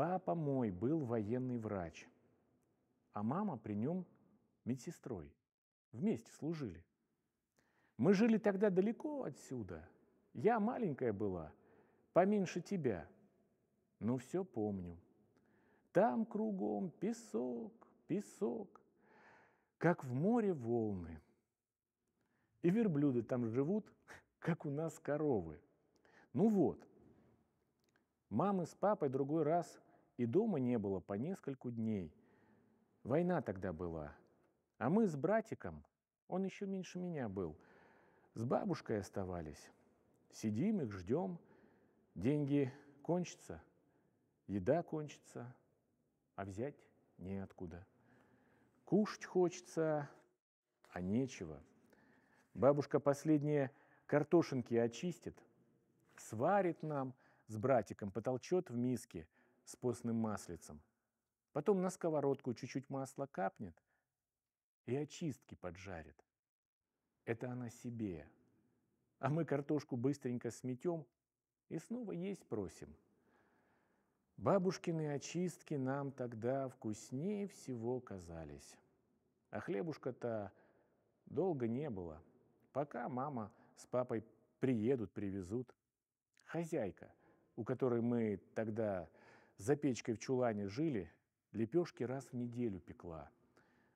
Папа мой был военный врач, а мама при нем медсестрой. Вместе служили. Мы жили тогда далеко отсюда. Я маленькая была, поменьше тебя, но ну, все помню. Там кругом песок, песок, как в море волны. И верблюды там живут, как у нас коровы. Ну вот, мамы с папой другой раз и дома не было по нескольку дней. Война тогда была. А мы с братиком, он еще меньше меня был, с бабушкой оставались. Сидим их, ждем. Деньги кончатся, еда кончится, а взять неоткуда. Кушать хочется, а нечего. Бабушка последние картошинки очистит, сварит нам с братиком, потолчет в миске, с постным маслицем. Потом на сковородку чуть-чуть масла капнет и очистки поджарит. Это она себе. А мы картошку быстренько сметем и снова есть просим. Бабушкины очистки нам тогда вкуснее всего казались. А хлебушка-то долго не было. Пока мама с папой приедут, привезут. Хозяйка, у которой мы тогда за печкой в чулане жили, лепешки раз в неделю пекла.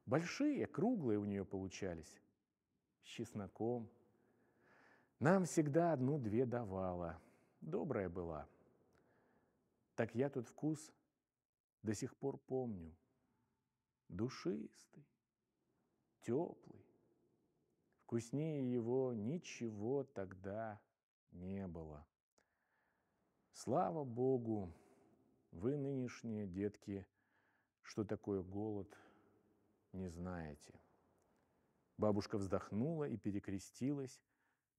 Большие, круглые у нее получались, с чесноком. Нам всегда одну-две давала, добрая была. Так я тут вкус до сих пор помню. Душистый, теплый. Вкуснее его ничего тогда не было. Слава Богу, вы, нынешние детки, что такое голод, не знаете. Бабушка вздохнула и перекрестилась,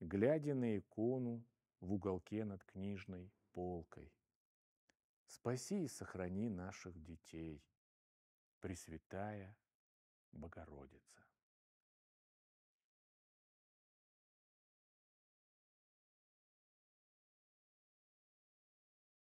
глядя на икону в уголке над книжной полкой. Спаси и сохрани наших детей, Пресвятая Богородица.